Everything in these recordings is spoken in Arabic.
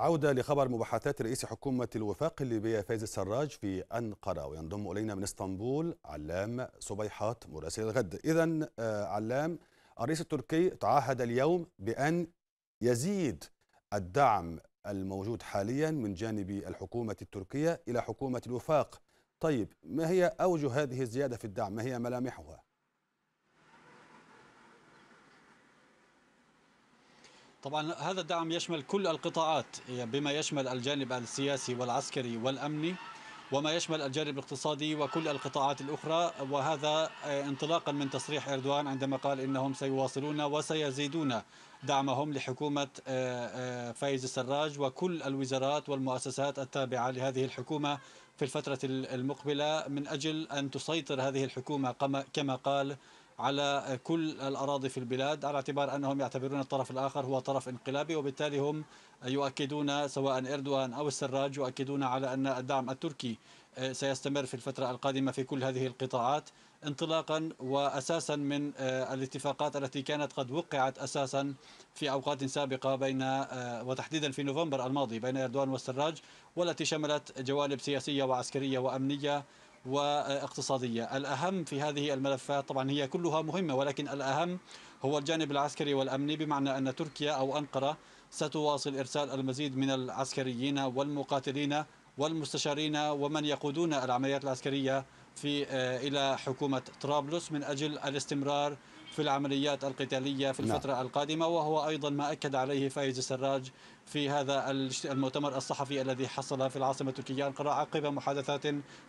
عودة لخبر مباحثات رئيس حكومة الوفاق الليبية فايز السراج في أنقرة وينضم إلينا من اسطنبول علام صبيحات مراسل الغد إذا آه، علام الرئيس التركي تعهد اليوم بأن يزيد الدعم الموجود حاليا من جانب الحكومة التركية إلى حكومة الوفاق طيب ما هي أوجه هذه الزيادة في الدعم ما هي ملامحها؟ طبعا هذا الدعم يشمل كل القطاعات يعني بما يشمل الجانب السياسي والعسكري والأمني وما يشمل الجانب الاقتصادي وكل القطاعات الأخرى وهذا آه، انطلاقا من تصريح أردوان عندما قال إنهم سيواصلون وسيزيدون دعمهم لحكومة آه، آه، فايز السراج وكل الوزارات والمؤسسات التابعة لهذه الحكومة في الفترة المقبلة من أجل أن تسيطر هذه الحكومة كما قال على كل الأراضي في البلاد على اعتبار أنهم يعتبرون الطرف الآخر هو طرف انقلابي وبالتالي هم يؤكدون سواء إردوان أو السراج يؤكدون على أن الدعم التركي آه، سيستمر في الفترة القادمة في كل هذه القطاعات انطلاقا وأساسا من آه، الاتفاقات التي كانت قد وقعت أساسا في أوقات سابقة بين آه، وتحديدا في نوفمبر الماضي بين إردوان والسراج والتي شملت جوانب سياسية وعسكرية وأمنية واقتصادية الأهم في هذه الملفات طبعا هي كلها مهمة ولكن الأهم هو الجانب العسكري والأمني بمعنى أن تركيا أو أنقرة ستواصل إرسال المزيد من العسكريين والمقاتلين والمستشارين ومن يقودون العمليات العسكرية في آه، إلى حكومة طرابلس من أجل الاستمرار في العمليات القتالية في نعم. الفترة نعم. القادمة وهو أيضا ما أكد عليه فايز السراج في هذا المؤتمر الصحفي الذي حصل في العاصمة التركية أنقرة عقب محادثات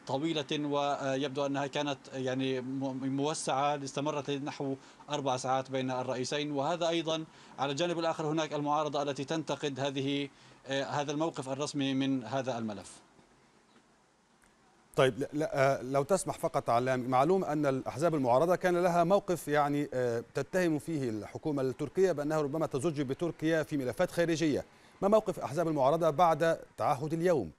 طويلة ويبدو أنها كانت يعني موسعة استمرت نحو أربع ساعات بين الرئيسين وهذا أيضا على الجانب الآخر هناك المعارضة التي تنتقد هذه آه، هذا الموقف الرسمي من هذا الملف طيب آه، لو تسمح فقط علام معلوم ان الاحزاب المعارضه كان لها موقف يعني آه، تتهم فيه الحكومه التركيه بانها ربما تزج بتركيا في ملفات خارجيه ما موقف احزاب المعارضه بعد تعهد اليوم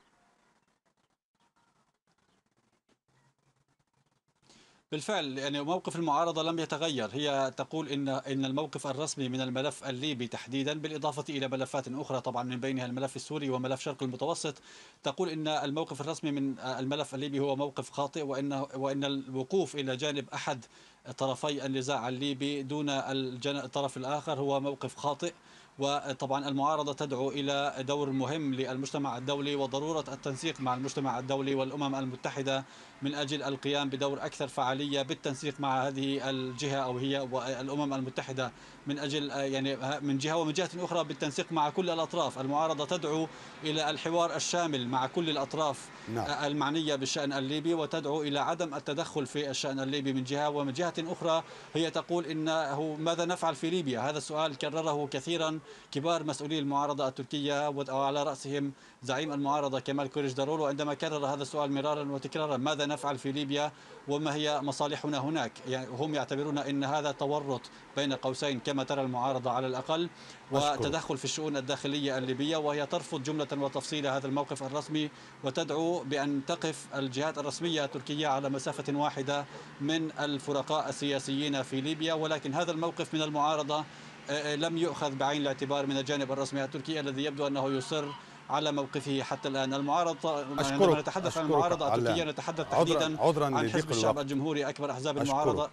بالفعل يعني موقف المعارضة لم يتغير هي تقول إن إن الموقف الرسمي من الملف الليبي تحديدا بالإضافة إلى ملفات أخرى طبعا من بينها الملف السوري وملف شرق المتوسط تقول إن الموقف الرسمي من الملف الليبي هو موقف خاطئ وإن وإن الوقوف إلى جانب أحد طرفي النزاع الليبي دون الطرف الآخر هو موقف خاطئ وطبعا المعارضة تدعو إلى دور مهم للمجتمع الدولي وضرورة التنسيق مع المجتمع الدولي والأمم المتحدة من أجل القيام بدور أكثر فعالية بالتنسيق مع هذه الجهة أو هي والأمم المتحدة من أجل يعني من جهة ومن جهة أخرى بالتنسيق مع كل الأطراف المعارضة تدعو إلى الحوار الشامل مع كل الأطراف نعم. المعنية بالشأن الليبي وتدعو إلى عدم التدخل في الشأن الليبي من جهة ومن جهة أخرى هي تقول إنه ماذا نفعل في ليبيا هذا السؤال كرره كثيرا كبار مسؤولي المعارضة التركية وعلى رأسهم زعيم المعارضة كمال كوريجدارولو عندما كرر هذا السؤال مرارا وتكرارا ماذا نفعل في ليبيا وما هي مصالحنا هناك يعني هم يعتبرون أن هذا تورط بين قوسين كما ترى المعارضة على الأقل وتدخل في الشؤون الداخلية الليبية وهي ترفض جملة وتفصيل هذا الموقف الرسمي وتدعو بأن تقف الجهات الرسمية التركية على مسافة واحدة من الفرقاء السياسيين في ليبيا ولكن هذا الموقف من المعارضة آه، آه، لم يؤخذ بعين الاعتبار من الجانب الرسمي التركي الذي يبدو أنه يصر على موقفه حتى الآن المعارضة أشكرك. عندما نتحدث عن المعارضة التركية نتحدث تحديدا عذراً عن حزب الشعب الجمهوري أكبر أحزاب المعارضة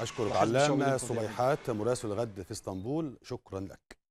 أشكرك, أشكرك علام صبيحات مراسل غد في اسطنبول شكرا لك